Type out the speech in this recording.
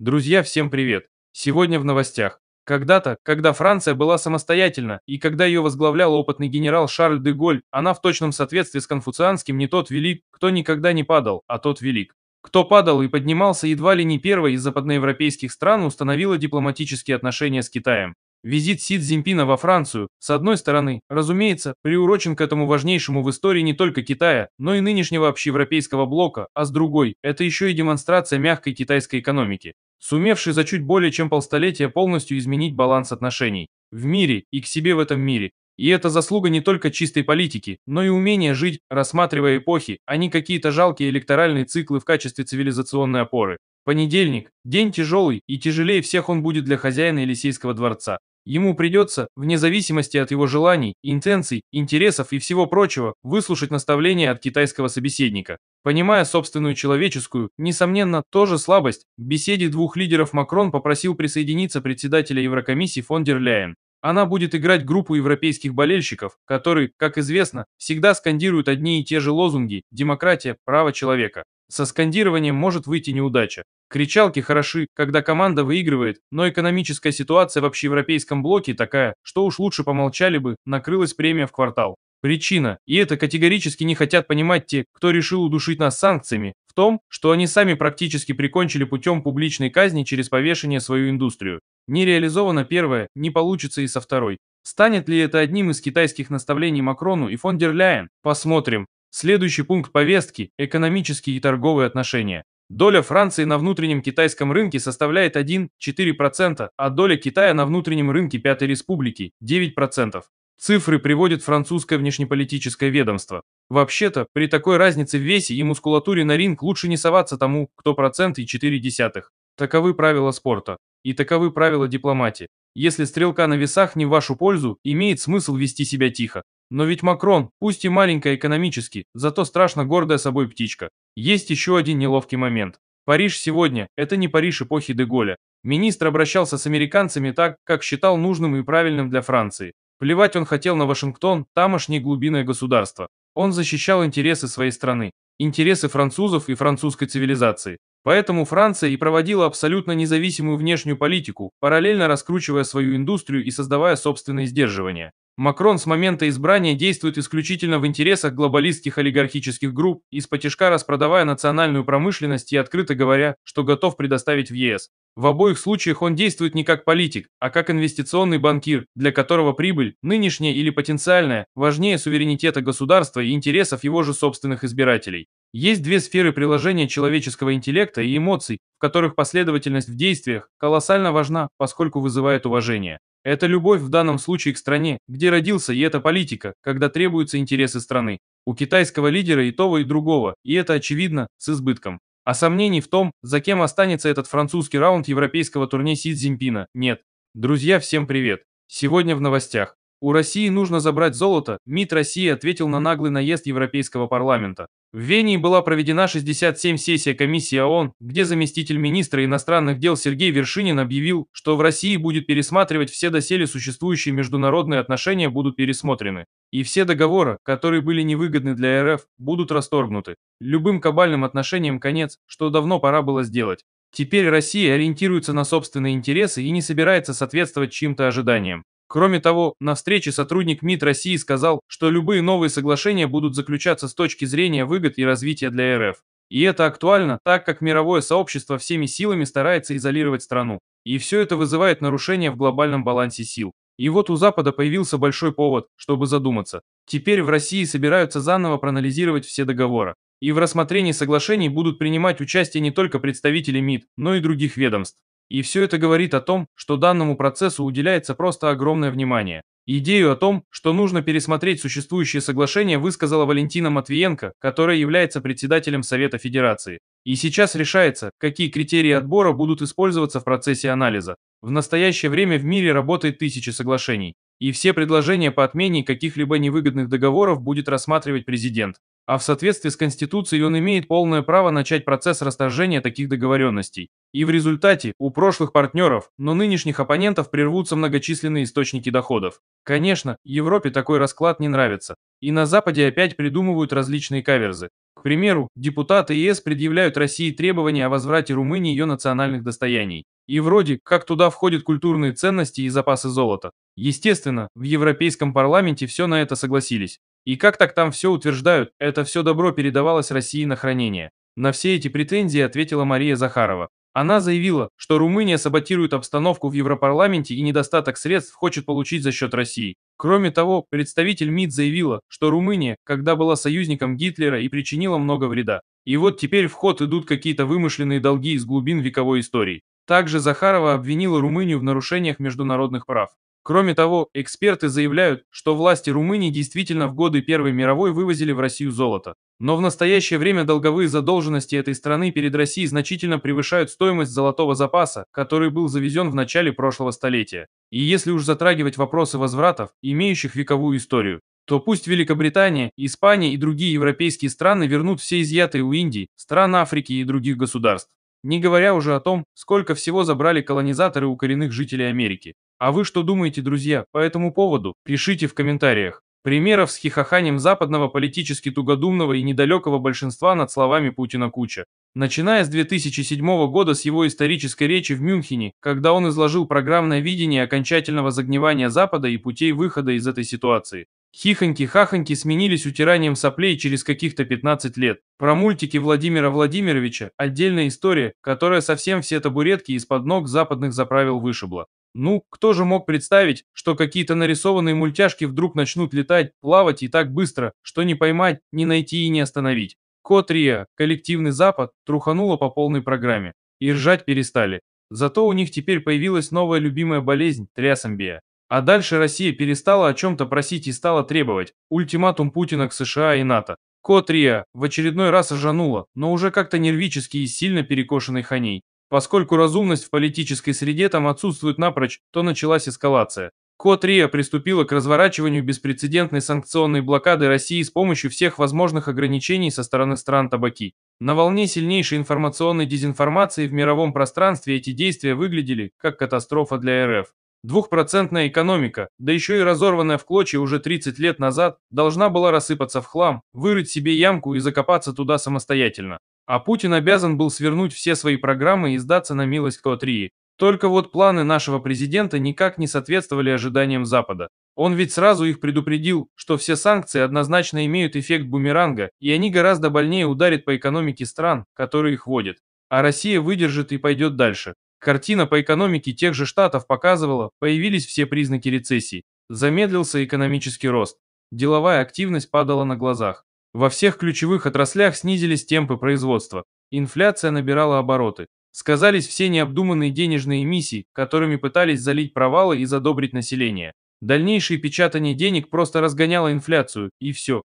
Друзья, всем привет! Сегодня в новостях. Когда-то, когда Франция была самостоятельна, и когда ее возглавлял опытный генерал Шарль де Голь, она в точном соответствии с конфуцианским «не тот велик, кто никогда не падал, а тот велик». Кто падал и поднимался едва ли не первой из западноевропейских стран установила дипломатические отношения с Китаем. Визит Си Цзиньпина во Францию, с одной стороны, разумеется, приурочен к этому важнейшему в истории не только Китая, но и нынешнего общеевропейского блока, а с другой, это еще и демонстрация мягкой китайской экономики сумевший за чуть более чем полстолетия полностью изменить баланс отношений в мире и к себе в этом мире. И это заслуга не только чистой политики, но и умения жить, рассматривая эпохи, а не какие-то жалкие электоральные циклы в качестве цивилизационной опоры. Понедельник – день тяжелый, и тяжелее всех он будет для хозяина Елисейского дворца. Ему придется, вне зависимости от его желаний, интенций, интересов и всего прочего, выслушать наставления от китайского собеседника. Понимая собственную человеческую, несомненно, тоже слабость, В беседе двух лидеров Макрон попросил присоединиться председателя Еврокомиссии фон дер Ляйен. Она будет играть группу европейских болельщиков, которые, как известно, всегда скандируют одни и те же лозунги «демократия», «право человека». Со скандированием может выйти неудача. Кричалки хороши, когда команда выигрывает, но экономическая ситуация в общеевропейском блоке такая, что уж лучше помолчали бы, накрылась премия в квартал. Причина, и это категорически не хотят понимать те, кто решил удушить нас санкциями, в том, что они сами практически прикончили путем публичной казни через повешение свою индустрию. Не реализовано первое, не получится и со второй. Станет ли это одним из китайских наставлений Макрону и фон дер Ляйен? Посмотрим. Следующий пункт повестки – экономические и торговые отношения. Доля Франции на внутреннем китайском рынке составляет 1,4%, а доля Китая на внутреннем рынке Пятой Республики – 9%. Цифры приводит французское внешнеполитическое ведомство. Вообще-то, при такой разнице в весе и мускулатуре на ринг лучше не соваться тому, кто процент и 4 десятых. Таковы правила спорта. И таковы правила дипломатии. Если стрелка на весах не в вашу пользу, имеет смысл вести себя тихо. Но ведь Макрон, пусть и маленькая экономически, зато страшно гордая собой птичка. Есть еще один неловкий момент. Париж сегодня – это не Париж эпохи Деголя. Министр обращался с американцами так, как считал нужным и правильным для Франции. Плевать он хотел на Вашингтон, тамошнее глубинное государство. Он защищал интересы своей страны, интересы французов и французской цивилизации. Поэтому Франция и проводила абсолютно независимую внешнюю политику, параллельно раскручивая свою индустрию и создавая собственные сдерживания. Макрон с момента избрания действует исключительно в интересах глобалистских олигархических групп, из-под распродавая национальную промышленность и открыто говоря, что готов предоставить в ЕС. В обоих случаях он действует не как политик, а как инвестиционный банкир, для которого прибыль, нынешняя или потенциальная, важнее суверенитета государства и интересов его же собственных избирателей. Есть две сферы приложения человеческого интеллекта и эмоций, в которых последовательность в действиях колоссально важна, поскольку вызывает уважение. Это любовь в данном случае к стране, где родился, и это политика, когда требуются интересы страны. У китайского лидера и того, и другого, и это очевидно, с избытком. А сомнений в том, за кем останется этот французский раунд европейского турне Си Цзиньпина, нет. Друзья, всем привет! Сегодня в новостях. У России нужно забрать золото, МИД России ответил на наглый наезд Европейского парламента. В Вении была проведена 67 сессия комиссии ООН, где заместитель министра иностранных дел Сергей Вершинин объявил, что в России будет пересматривать все доселе существующие международные отношения будут пересмотрены. И все договоры, которые были невыгодны для РФ, будут расторгнуты. Любым кабальным отношениям конец, что давно пора было сделать. Теперь Россия ориентируется на собственные интересы и не собирается соответствовать чьим-то ожиданиям. Кроме того, на встрече сотрудник МИД России сказал, что любые новые соглашения будут заключаться с точки зрения выгод и развития для РФ. И это актуально, так как мировое сообщество всеми силами старается изолировать страну. И все это вызывает нарушение в глобальном балансе сил. И вот у Запада появился большой повод, чтобы задуматься. Теперь в России собираются заново проанализировать все договоры. И в рассмотрении соглашений будут принимать участие не только представители МИД, но и других ведомств. И все это говорит о том, что данному процессу уделяется просто огромное внимание. Идею о том, что нужно пересмотреть существующие соглашения, высказала Валентина Матвиенко, которая является председателем Совета Федерации. И сейчас решается, какие критерии отбора будут использоваться в процессе анализа. В настоящее время в мире работает тысячи соглашений, и все предложения по отмене каких-либо невыгодных договоров будет рассматривать президент а в соответствии с Конституцией он имеет полное право начать процесс расторжения таких договоренностей. И в результате у прошлых партнеров, но нынешних оппонентов прервутся многочисленные источники доходов. Конечно, Европе такой расклад не нравится. И на Западе опять придумывают различные каверзы. К примеру, депутаты ЕС предъявляют России требования о возврате Румынии ее национальных достояний. И вроде как туда входят культурные ценности и запасы золота. Естественно, в Европейском парламенте все на это согласились. И как так там все утверждают, это все добро передавалось России на хранение. На все эти претензии ответила Мария Захарова. Она заявила, что Румыния саботирует обстановку в Европарламенте и недостаток средств хочет получить за счет России. Кроме того, представитель МИД заявила, что Румыния, когда была союзником Гитлера и причинила много вреда. И вот теперь в ход идут какие-то вымышленные долги из глубин вековой истории. Также Захарова обвинила Румынию в нарушениях международных прав. Кроме того, эксперты заявляют, что власти Румынии действительно в годы Первой мировой вывозили в Россию золото. Но в настоящее время долговые задолженности этой страны перед Россией значительно превышают стоимость золотого запаса, который был завезен в начале прошлого столетия. И если уж затрагивать вопросы возвратов, имеющих вековую историю, то пусть Великобритания, Испания и другие европейские страны вернут все изъятые у Индии, стран Африки и других государств. Не говоря уже о том, сколько всего забрали колонизаторы у коренных жителей Америки. А вы что думаете, друзья, по этому поводу? Пишите в комментариях. Примеров с хихоханием западного политически тугодумного и недалекого большинства над словами Путина куча. Начиная с 2007 года с его исторической речи в Мюнхене, когда он изложил программное видение окончательного загнивания Запада и путей выхода из этой ситуации. Хихоньки-хахоньки сменились утиранием соплей через каких-то 15 лет. Про мультики Владимира Владимировича – отдельная история, которая совсем все табуретки из-под ног западных заправил вышибла. Ну, кто же мог представить, что какие-то нарисованные мультяшки вдруг начнут летать, плавать и так быстро, что не поймать, не найти и не остановить. Котрия коллективный Запад, трухануло по полной программе. И ржать перестали. Зато у них теперь появилась новая любимая болезнь – трясомбия. А дальше Россия перестала о чем-то просить и стала требовать. Ультиматум Путина к США и НАТО. Котрия в очередной раз ожанула, но уже как-то нервически и сильно перекошенный ханей. Поскольку разумность в политической среде там отсутствует напрочь, то началась эскалация. Кот РИА приступила к разворачиванию беспрецедентной санкционной блокады России с помощью всех возможных ограничений со стороны стран табаки. На волне сильнейшей информационной дезинформации в мировом пространстве эти действия выглядели как катастрофа для РФ. Двухпроцентная экономика, да еще и разорванная в клочья уже 30 лет назад, должна была рассыпаться в хлам, вырыть себе ямку и закопаться туда самостоятельно. А Путин обязан был свернуть все свои программы и сдаться на милость Котрии. Только вот планы нашего президента никак не соответствовали ожиданиям Запада. Он ведь сразу их предупредил, что все санкции однозначно имеют эффект бумеранга, и они гораздо больнее ударят по экономике стран, которые их вводят. А Россия выдержит и пойдет дальше. Картина по экономике тех же штатов показывала, появились все признаки рецессии. Замедлился экономический рост. Деловая активность падала на глазах. Во всех ключевых отраслях снизились темпы производства. Инфляция набирала обороты. Сказались все необдуманные денежные эмиссии, которыми пытались залить провалы и задобрить население. Дальнейшее печатание денег просто разгоняло инфляцию, и все.